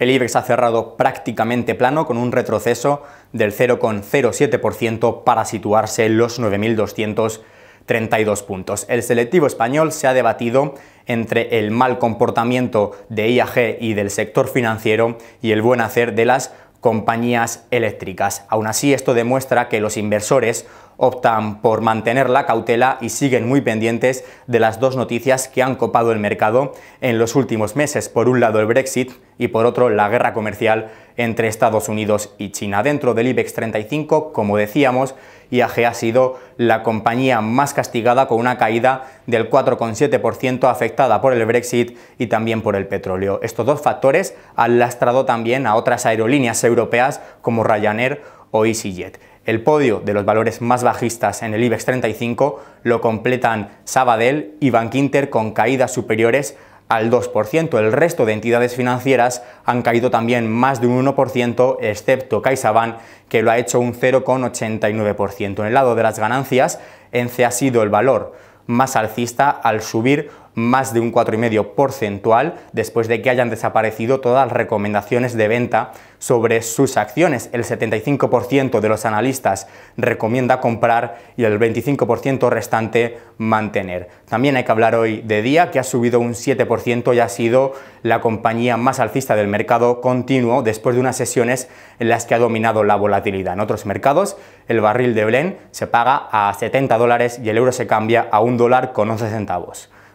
El IBEX ha cerrado prácticamente plano con un retroceso del 0,07% para situarse en los 9.232 puntos. El selectivo español se ha debatido entre el mal comportamiento de IAG y del sector financiero y el buen hacer de las compañías eléctricas. Aún así, esto demuestra que los inversores optan por mantener la cautela y siguen muy pendientes de las dos noticias que han copado el mercado en los últimos meses. Por un lado el Brexit y por otro la guerra comercial entre Estados Unidos y China. Dentro del IBEX 35, como decíamos, IAG ha sido la compañía más castigada con una caída del 4,7% afectada por el Brexit y también por el petróleo. Estos dos factores han lastrado también a otras aerolíneas europeas como Ryanair o EasyJet. El podio de los valores más bajistas en el IBEX 35 lo completan Sabadell y Bankinter con caídas superiores al 2%. El resto de entidades financieras han caído también más de un 1%, excepto CaixaBank, que lo ha hecho un 0,89%. En el lado de las ganancias, ENCE ha sido el valor más alcista al subir más de un 4,5 porcentual después de que hayan desaparecido todas las recomendaciones de venta sobre sus acciones. El 75% de los analistas recomienda comprar y el 25% restante mantener. También hay que hablar hoy de Día, que ha subido un 7% y ha sido la compañía más alcista del mercado continuo después de unas sesiones en las que ha dominado la volatilidad. En otros mercados, el barril de Blen se paga a 70 dólares y el euro se cambia a un dólar con 11 centavos.